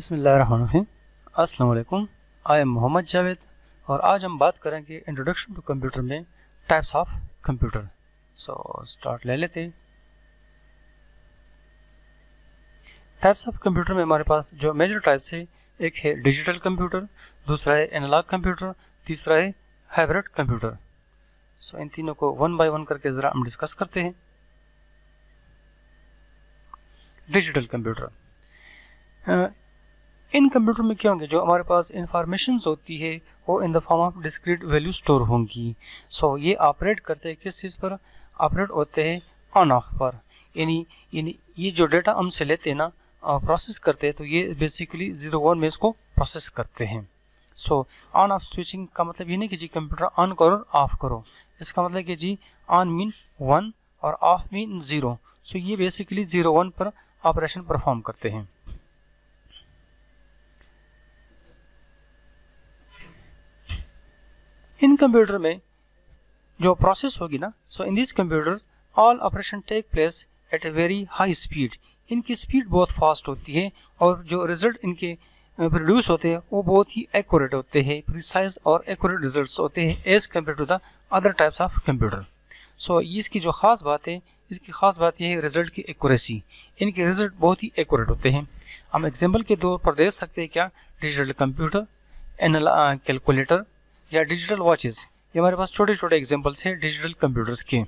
अस्सलाम वालेकुम I am Mohammad Javed और आज हम बात करेंगे इंट्रोडक्शन टू कंप्यूटर में types of computer so start ले लेते टाइप्स ऑफ कंप्यूटर में हमारे पास जो मेजर टाइप्स है एक है डिजिटल कंप्यूटर दूसरा है एनालॉग कंप्यूटर तीसरा है हाइब्रिड कंप्यूटर सो इन तीनों को वन बाय वन करके ज़रा हम डिस्कस करते हैं डिजिटल कंप्यूटर इन कंप्यूटर में क्या होंगे जो हमारे पास इंफॉर्मेशन होती है वो in the form of discrete value store होंगी सो so, ये ऑपरेट करते हैं किस चीज़ पर ऑपरेट होते हैं ऑन ऑफ पर यानी यानी ये जो डाटा हमसे लेते हैं ना प्रोसेस करते हैं तो ये बेसिकली जीरो वन में इसको प्रोसेस करते हैं सो ऑन ऑफ स्विचिंग का मतलब ये नहीं कि जी कंप्यूटर ऑन करो और ऑफ करो इसका मतलब कि जी ऑन मीन वन और ऑफ मीन ज़ीरो सो ये बेसिकली ज़ीरो वन पर ऑपरेशन परफॉर्म करते हैं इन कंप्यूटर में जो प्रोसेस होगी ना so in this computer all operation take place at a very high speed इनकी स्पीड बहुत फास्ट होती है और जो रिजल्ट इनके प्रोड्यूस होते हैं वो बहुत ही एक्यूरेट होते हैं प्रिसाइज और एक्यूरेट रिजल्ट्स होते हैं as compare to the other types of computer so इसकी जो ख़ास बात है इसकी ख़ास बात यह है रिजल्ट की एक्यूरेसी इनके रिजल्ट बहुत ही एक्यूरेट होते हैं हम एग्जाम्पल के तौर पर देख सकते हैं क्या डिजिटल कंप्यूटर एनल कैलकुलेटर या डिजिटल वॉचेस ये हमारे पास छोटे छोटे एग्जाम्पल्स हैं डिजिटल कंप्यूटर्स के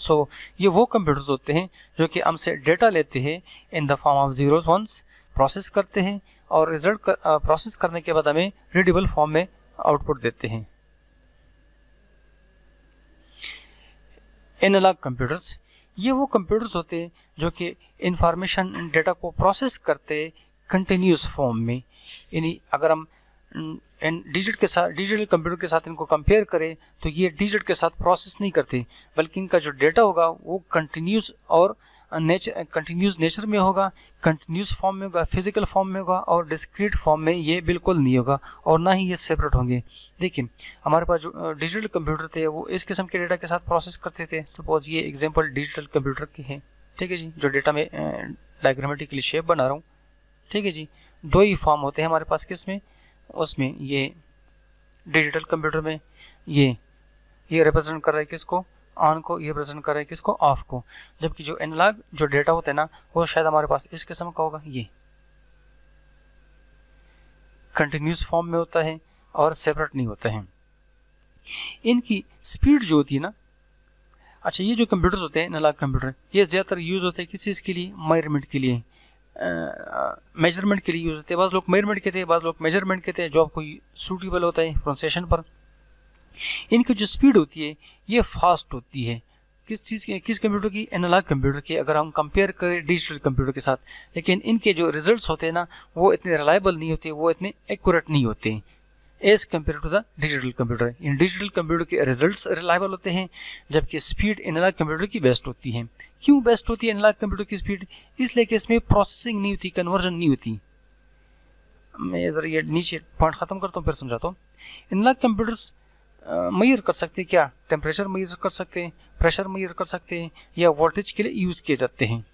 सो so, ये वो कंप्यूटर्स होते हैं जो कि हमसे डेटा लेते हैं in the form of zeros ones process करते हैं और रिजल्ट कर, प्रोसेस करने के बाद हमें रीडेबल फॉर्म में आउटपुट देते हैं एनालॉग कंप्यूटर्स ये वो कंप्यूटर्स होते हैं जो कि इंफॉर्मेशन डेटा को प्रोसेस करते कंटिन्यूस फॉर्म में यानी अगर हम एंड डिजिट के साथ डिजिटल कंप्यूटर के साथ इनको कंपेयर करें तो ये डिजिट के साथ प्रोसेस नहीं करते बल्कि इनका जो डेटा होगा वो कंटिन्यूस और नेचर कंटिन्यूस नेचर में होगा कंटिन्यूस फॉर्म में होगा फिजिकल फॉर्म में होगा और डिस्क्रीट फॉर्म में ये बिल्कुल नहीं होगा और ना ही ये सेपरेट होंगे देखिए हमारे पास जो डिजिटल कंप्यूटर थे वो इस किस्म के डेटा के साथ प्रोसेस करते थे सपोज ये एग्जाम्पल डिजिटल कंप्यूटर के हैं ठीक है जी जो डेटा में डायग्रामेटिकली शेप बना रहा हूँ ठीक है जी दो ही फॉर्म होते हैं हमारे पास किस में उसमें ये डिजिटल कंप्यूटर में ये ये रिप्रेजेंट कर रहा है किसको ऑन को ये रिप्रेजेंट कर रहा है किसको ऑफ को जबकि जो एनालॉग जो डेटा होता है ना वो शायद हमारे पास इस किस्म का होगा ये कंटिन्यूस फॉर्म में होता है और सेपरेट नहीं होता है इनकी स्पीड जो होती है ना अच्छा ये जो कंप्यूटर्स होते हैं एनालॉग कंप्यूटर ये ज़्यादातर यूज़ होते हैं किस चीज़ के लिए मेजरमेंट के लिए मेजरमेंट के लिए यूज़ होते हैं बाज़ लोग मेजरमेंट के थे बाज़ लोग मेजरमेंट के थे जो आपको सूटेबल होता है प्रोनाउंसिएशन पर इनकी जो स्पीड होती है ये फास्ट होती है किस चीज़ के किस कंप्यूटर की एनालॉग कंप्यूटर की अगर हम कंपेयर करें डिजिटल कंप्यूटर के साथ लेकिन इनके जो रिजल्ट्स होते हैं ना वो इतने रिलायबल नहीं होते वो इतने एक्यूरेट नहीं होते as compare to the digital computer इन डिजिटल कंप्यूटर के रिजल्ट्स रिलायबल होते हैं जबकि स्पीड एनालॉग कंप्यूटर की बेस्ट होती है क्यों बेस्ट होती है एनालॉग कंप्यूटर की स्पीड इसलिए कि इसमें प्रोसेसिंग नहीं होती कन्वर्जन नहीं होती मैं ज़रा ये नीचे पॉइंट ख़त्म करता हूँ फिर समझाता हूँ एनालॉग कंप्यूटर्स मयर कर सकते हैं क्या टेम्परेचर मयर कर सकते हैं प्रेशर मयर कर सकते हैं या वोल्टेज के लिए यूज़ किए जाते हैं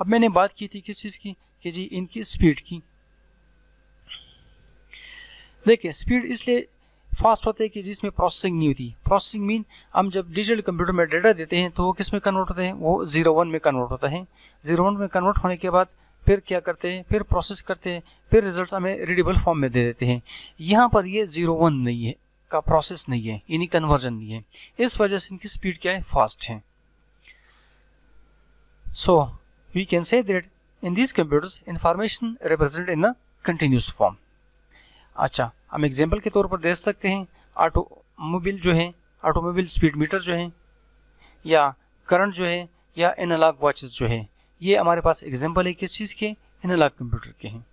अब मैंने बात की थी किस चीज़ की कि जी इनकी स्पीड की देखिए स्पीड इसलिए फास्ट होते हैं कि जिसमें प्रोसेसिंग नहीं होती प्रोसेसिंग मीन हम जब डिजिटल कंप्यूटर में डेटा देते हैं तो वो किस में कन्वर्ट होते हैं वो जीरो वन में कन्वर्ट होता है जीरो वन में कन्वर्ट होने के बाद फिर क्या करते हैं फिर प्रोसेस करते हैं फिर रिजल्ट हमें रीडेबल फॉर्म में दे देते हैं यहाँ पर ये जीरो वन नहीं है का प्रोसेस नहीं है यानी कन्वर्जन नहीं है इस वजह से इनकी स्पीड क्या है फास्ट है so we can say that in these computers information represent in a continuous form अच्छा हम एग्जाम्पल के तौर पर देख सकते हैं ऑटोमोबिल जो है ऑटोमोबिल स्पीड मीटर जो है या करंट जो है या एनालॉग वॉचेस जो है ये हमारे पास एग्जाम्पल है किस चीज़ के एनालॉग कंप्यूटर के हैं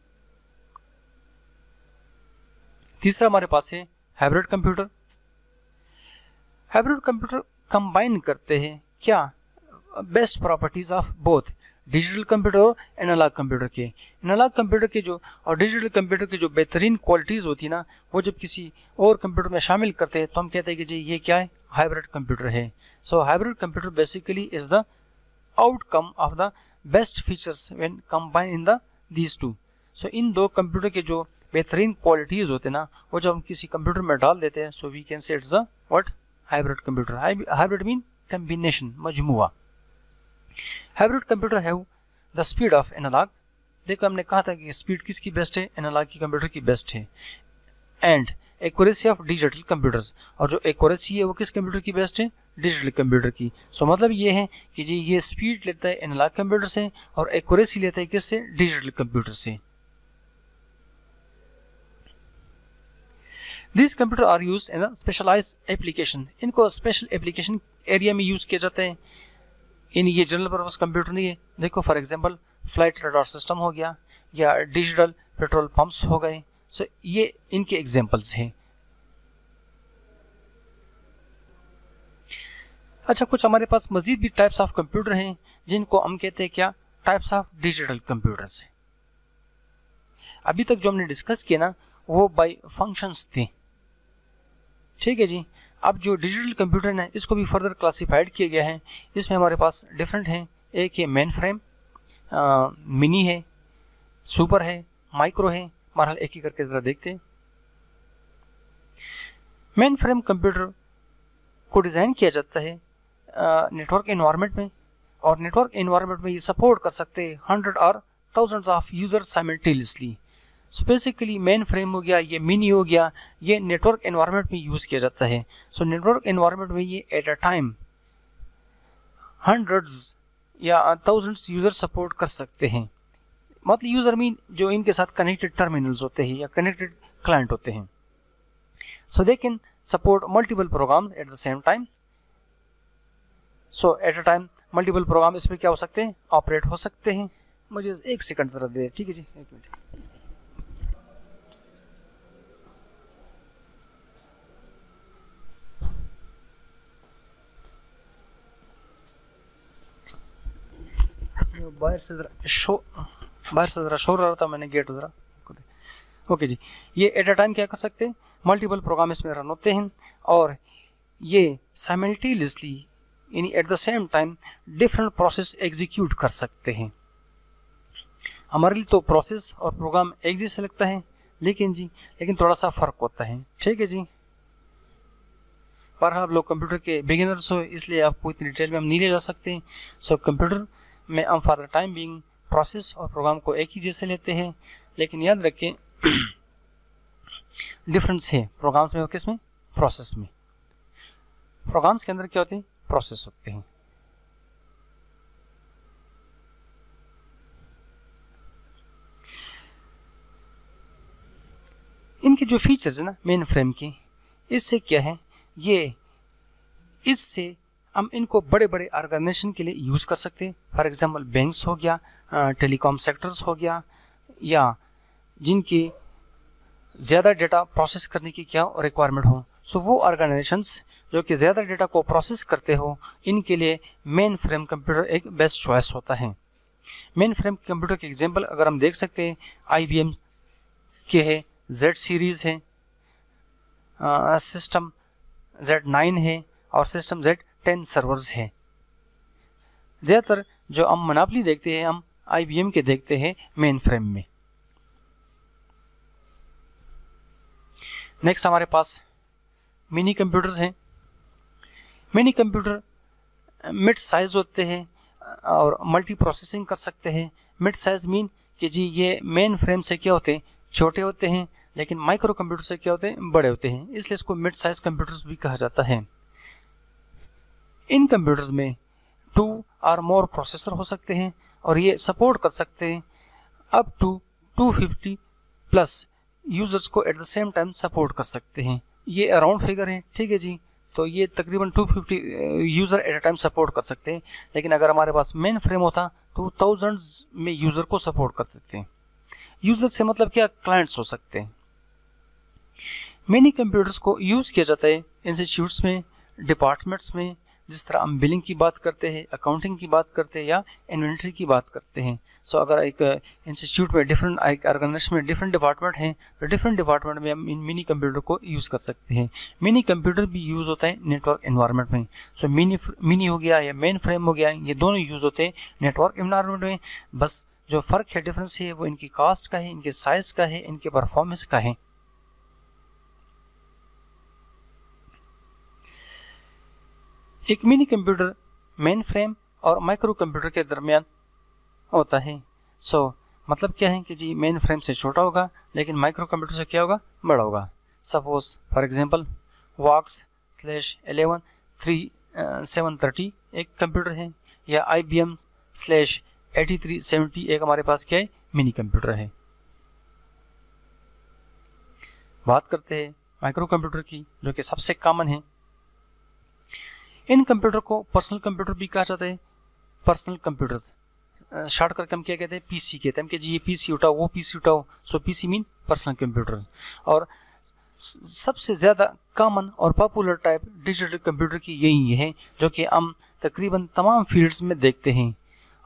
तीसरा हमारे पास है hybrid computer hybrid computer combine करते हैं क्या best properties of both digital computer और एनालॉग कंप्यूटर के एनालॉग कंप्यूटर के जो और डिजिटल कंप्यूटर की जो बेहतरीन क्वालिटीज़ होती है ना वो जब किसी और कंप्यूटर में शामिल करते हैं तो हम कहते हैं कि जी ये क्या है हाइब्रिड कंप्यूटर है so hybrid computer basically is the outcome of the best features when combine in the these two so इन दो कंप्यूटर के जो बेहतरीन क्वालिटीज़ होते हैं ना वो जब हम किसी कंप्यूटर में डाल देते हैं so we can say it's the what hybrid computer hybrid mean combination मजमुआ hybrid computer have the speed of analog देखो हमने कहा था कि स्पीड किसकी बेस्ट है एनालॉग की कंप्यूटर की बेस्ट है and accuracy of digital computers और जो एक्यूरेसी है वो किस कंप्यूटर की बेस्ट है डिजिटल कंप्यूटर की सो so, मतलब ये है कि जी ये स्पीड लेता है एनालॉग कंप्यूटर से और एक्यूरेसी लेता है किससे डिजिटल कंप्यूटर से this computer are use in specialize application इनको स्पेशल एप्लीकेशन एरिया में यूज़ किया जाता है इन ये जनरल पर्पज़ कंप्यूटर नहीं है देखो for example flight radar system हो गया या डिजिटल पेट्रोल पंप्स हो गए सो ये इनके एग्जाम्पल्स हैं अच्छा कुछ हमारे पास मज़ीद भी टाइप्स ऑफ कंप्यूटर हैं जिनको हम कहते हैं क्या टाइप्स ऑफ डिजिटल कंप्यूटर्स अभी तक जो हमने डिस्कस किया ना वो बाई फंक्शंस थे ठीक है जी अब जो डिजिटल कंप्यूटर है इसको भी फर्दर क्लासीफाइड किया गया है इसमें हमारे पास डिफरेंट हैं एक है मेन फ्रेम मिनी है सुपर है माइक्रो है बहरहाल एक ही करके ज़रा देखते हैं मेन फ्रेम कंप्यूटर को डिज़ाइन किया जाता है नेटवर्क इन्वामेंट में और नेटवर्क इन्वामेंट में ये सपोर्ट कर सकते हैं हंड्रेड और thousands of user simultaneously so basically mainframe हो गया ये मिनी हो गया ये नेटवर्क एनवायरनमेंट में यूज़ किया जाता है सो नेटवर्क एनवायरनमेंट में ये एट अ टाइम हंड्रेड्स या थाउजेंड्स यूज़र सपोर्ट कर सकते हैं मतलब यूज़र मीन जो इनके साथ कनेक्टेड टर्मिनल्स होते हैं या कनेक्टेड क्लाइंट होते हैं so they can support multiple programs at the same time so at a time multiple program इसमें क्या हो सकते हैं ऑपरेट हो सकते हैं मुझे एक सेकंड जरा दे ठीक है जी एक मिनट बाहर से ज़रा शो बाहर से ज़रा शोर रहा था मैंने गेट ज़रा ओके जी ये एट अ टाइम क्या कर सकते हैं मल्टीपल प्रोग्राम इसमें रन होते हैं और ये साइमल्टेनियसली यानी at the same time different process execute कर सकते हैं हमारे लिए तो प्रोसेस और प्रोग्राम एक जैसे लगता है लेकिन जी लेकिन थोड़ा सा फ़र्क होता है ठीक है जी पर आप लोग कंप्यूटर के बिगिनर्स हो इसलिए आपको इतनी डिटेल में हम नहीं ले जा सकते सो कंप्यूटर మేం ఆల్ టైం బీయింగ్ ప్రాసెస్ ఆర్ ప్రోగ్రామ్ కో ఏక్ హి జైసే లేతే హై లేకిన్ యాద్ రఖే డిఫరెన్స్ హై ప్రోగ్రామ్స్ మే హో కਿਸ మే ప్రాసెస్ మే ప్రోగ్రామ్స్ కేందర్ క్యా హోతే హై ప్రాసెస్ హోతే హై ఇన్కే జో ఫీచర్స్ హై నా మెయిన్ ఫ్రేమ్ కే ఇస్సే క్యా హై యే ఇస్సే हम इनको बड़े बड़े ऑर्गेनाइजेशन के लिए यूज़ कर सकते हैं फॉर एग्जांपल बैंक्स हो गया टेलीकॉम सेक्टर्स हो गया या जिनकी ज़्यादा डेटा प्रोसेस करने की क्या रिक्वायरमेंट हो सो वो ऑर्गेनाइजेशंस जो कि ज़्यादा डेटा को प्रोसेस करते हो इनके लिए मेन फ्रेम कंप्यूटर एक बेस्ट चॉइस होता है मेन फ्रेम कंप्यूटर के एग्जाम्पल अगर हम देख सकते हैं आई के है जेड सीरीज़ है सिस्टम जेड नाइन है और सिस्टम जेड टेन सर्वर्स हैं ज़्यादातर जो हम मनापली देखते हैं हम आई के देखते हैं मेन फ्रेम में नेक्स्ट हमारे पास मिनी कंप्यूटर्स हैं मिनी कंप्यूटर मिड साइज़ होते हैं और मल्टी प्रोसेसिंग कर सकते हैं मिड साइज़ मीन कि जी ये मेन फ्रेम से क्या होते हैं छोटे होते हैं लेकिन माइक्रो कंप्यूटर से क्या होते हैं बड़े होते हैं इसलिए इसको मिड साइज़ कंप्यूटर्स भी कहा जाता है इन कंप्यूटर्स में टू और मोर प्रोसेसर हो सकते हैं और ये सपोर्ट कर सकते हैं अप टू 250 प्लस यूज़र्स को at the same time support कर सकते हैं ये अराउंड फिगर है ठीक है जी तो ये तकरीबन 250 user at a time support कर सकते हैं लेकिन अगर हमारे पास मेन फ्रेम होता तो थाउजेंड में यूज़र को सपोर्ट कर सकते हैं यूज़र से मतलब क्या क्लाइंट्स हो सकते हैं मेनी कंप्यूटर्स को यूज़ किया जाता है इंस्टीट्यूट्स में डिपार्टमेंट्स में जिस तरह हम बिलिंग की बात करते हैं अकाउंटिंग की बात करते हैं या इन्वेंट्री की बात करते हैं सो so, अगर एक इंस्टीट्यूट में डिफरेंट एक ऑर्गेनाइजेशन में डिफरेंट डिपार्टमेंट हैं तो डिफरेंट डिपार्टमेंट में हम इन मिनी कंप्यूटर को यूज़ कर सकते हैं मिनी कंप्यूटर भी यूज़ होता है नेटवर्क इन्वायरमेंट में सो मिनी मिनी हो गया या मेन फ्रेम हो गया ये दोनों यूज़ होते हैं नेटवर्क इन्वायरमेंट में बस जो फ़र्क है डिफरेंस है वो इनकी कास्ट का है इनके साइज़ का है इनके परफॉर्मेंस का है एक मिनी कंप्यूटर मेन फ्रेम और माइक्रो कंप्यूटर के दरमियान होता है सो so, मतलब क्या है कि जी मेन फ्रेम से छोटा होगा लेकिन माइक्रो कंप्यूटर से क्या होगा बड़ा होगा suppose for example VAX slash eleven three seven thirty एक कंप्यूटर है या I B M slash AT three seventy एक हमारे पास क्या है मिनी कंप्यूटर है बात करते हैं माइक्रो कंप्यूटर की जो कि सबसे कॉमन है इन कंप्यूटर को पर्सनल कंप्यूटर भी कहा जाता है पर्सनल कंप्यूटर्स शार्ट करके हम क्या कहते हैं पीसी कहते हैं हम कहते हैं ये पीसी उठाओ वो पीसी उठाओ so PC mean personal computers और सबसे ज़्यादा कॉमन और पॉपुलर टाइप डिजिटल कंप्यूटर की यही है जो कि हम तकरीबन तमाम फील्ड्स में देखते हैं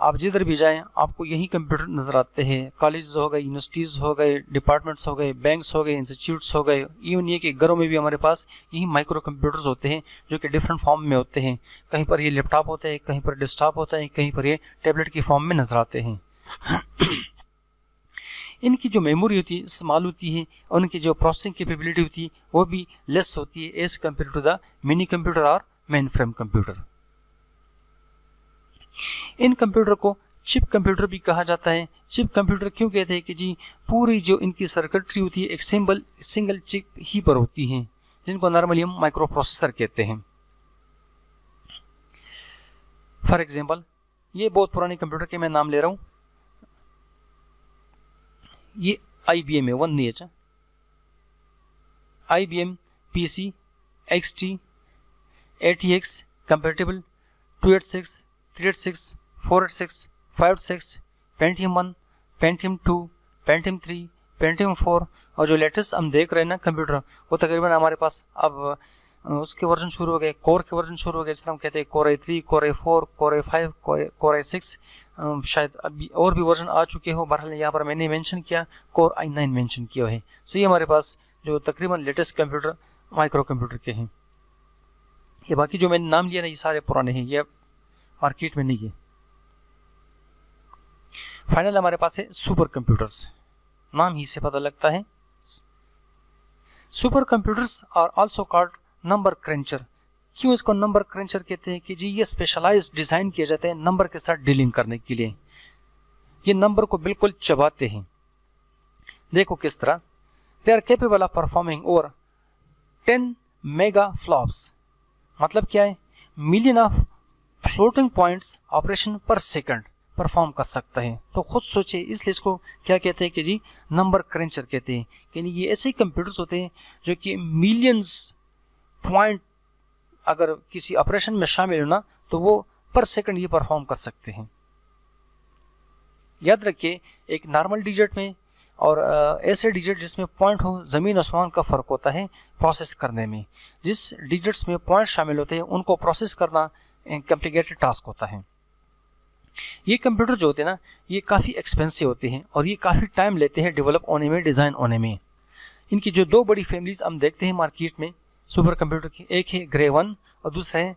आप जिधर भी जाएं आपको यही कंप्यूटर नज़र आते हैं कॉलेज हो गए यूनिवर्सिटीज़ हो गए डिपार्टमेंट्स हो गए बैंक्स हो गए इंस्टीट्यूट्स हो गए इवन ये कि घरों में भी हमारे पास यही माइक्रो कंप्यूटर्स होते हैं जो कि डिफरेंट फॉर्म में होते हैं कहीं पर ये लैपटॉप होता है कहीं पर डेस्कटॉप होता है कहीं पर ये टेबलेट के फॉर्म में नज़र आते हैं इनकी जो मेमोरी होती है इस्तेमाल होती है और उनकी जो प्रोसेसिंग कैपेबिलिटी होती है वो भी लेस होती है as compare to the mini computer और मेन फ्रेम कंप्यूटर इन कंप्यूटर को चिप कंप्यूटर भी कहा जाता है चिप कंप्यूटर क्यों कहते हैं कि जी पूरी जो इनकी सर्किटरी होती है एक सिंबल सिंगल चिप ही पर होती है जिनको नॉर्मली हम माइक्रो प्रोसेसर कहते हैं फॉर एग्जाम्पल ये बहुत पुराने कंप्यूटर के मैं नाम ले रहा हूँ ये आई बी एम है वन नहीं अच्छा I B M P C X T AT X compatible two eight six three eight six four eight six five six Pentium one Pentium two Pentium three Pentium four और जो latest हम देख रहे हैं ना computer वो तकरीबन हमारे पास अब उसके वर्जन शुरू हो गए कोर के वर्जन शुरू हो गए जिसमें हम कहते हैं core A three core A four core A five core A six शायद अभी और भी वर्जन आ चुके हो बहरहाल यहाँ पर मैंने मेंशन किया कोर आई नाइन मैंशन किया है सो ये हमारे पास जो तकरीबन लेटेस्ट कंप्यूटर माइक्रो कंप्यूटर के हैं ये बाकी जो मैंने नाम लिया ना ये सारे पुराने हैं ये आर्किट में नहीं है फाइनल हमारे पास है सुपर कंप्यूटर्स नाम ही से पता लगता है super computers are also called number cruncher क्यों इसको नंबर क्रेंचर कहते हैं कि जी ये स्पेशलाइज डिज़ाइन किया जाते हैं नंबर के साथ डीलिंग करने के लिए ये नंबर को बिल्कुल चबाते हैं देखो किस तरह they are capable of performing over ten mega flops मतलब क्या है million of floating points operation per second perform कर सकता है तो खुद सोचे इसलिए इसको क्या कहते हैं कि जी नंबर क्रेंचर कहते हैं यानी ये ऐसे कंप्यूटर्स होते हैं जो कि मिलियंस पॉइंट अगर किसी ऑपरेशन में शामिल होना तो वो पर सेकंड ये परफॉर्म कर सकते हैं याद रखिए एक नॉर्मल डिजिट में और ऐसे डिजिट जिसमें पॉइंट हो ज़मीन आसमान का फ़र्क होता है प्रोसेस करने में जिस डिजिट्स में पॉइंट शामिल होते हैं उनको प्रोसेस करना कॉम्प्लिकेटेड टास्क होता है ये कंप्यूटर जो होते हैं ना ये काफ़ी एक्सपेंसिव होते हैं और ये काफ़ी टाइम लेते हैं डेवलप होने में डिज़ाइन होने में इनकी जो दो बड़ी फैमिलीज़ हम देखते हैं मार्केट में सुपर कंप्यूटर की एक है ग्रे वन और दूसरा है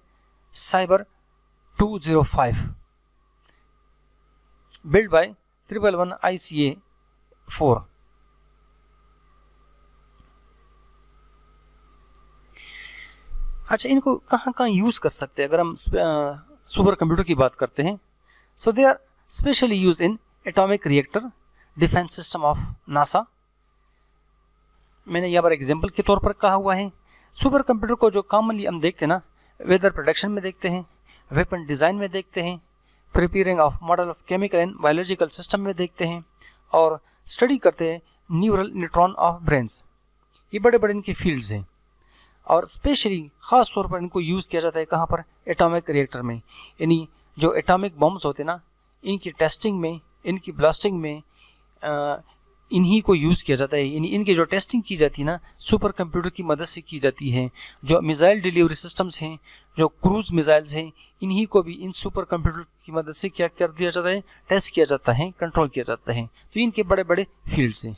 cyber 205 build by triple one I C A four अच्छा इनको कहाँ कहाँ यूज़ कर सकते हैं अगर हम सुपर कंप्यूटर की बात करते हैं so they are specially use in atomic reactor defence system of NASA मैंने यहाँ पर एग्जाम्पल के तौर पर कहा हुआ है सुपर कंप्यूटर को जो कॉमनली हम देखते हैं ना वेदर प्रोडक्शन में देखते हैं वेपन डिज़ाइन में देखते हैं preparing of model of chemical and biological system में देखते हैं और स्टडी करते हैं न्यूरल न्यूट्रॉन ऑफ ब्रेन्स ये बड़े बड़े इनके फील्ड्स हैं और स्पेशली ख़ास तौर पर इनको यूज़ किया जाता है कहाँ पर एटॉमिक रिएक्टर में यानी जो एटॉमिक बॉम्ब्स होते हैं ना इनकी टेस्टिंग में इनकी ब्लास्टिंग में आ, इन्हीं को यूज़ किया जाता है यानी इनकी जो टेस्टिंग की जाती है ना सुपर कंप्यूटर की मदद से की जाती है जो मिज़ाइल डिलीवरी सिस्टम्स हैं जो क्रूज मिज़ाइल्स हैं इन्हीं को भी इन सुपर कंप्यूटर की मदद से क्या कर दिया जाता है टेस्ट किया जाता है कंट्रोल किया जाता है तो इनके बड़े बड़े फील्ड्स हैं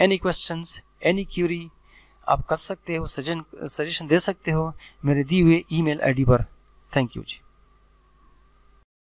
एनी क्वेश्चन एनी क्यूरी आप कर सकते हो सजेशन सजेशन दे सकते हो मेरे दी हुए ईमेल आईडी पर थैंक यू जी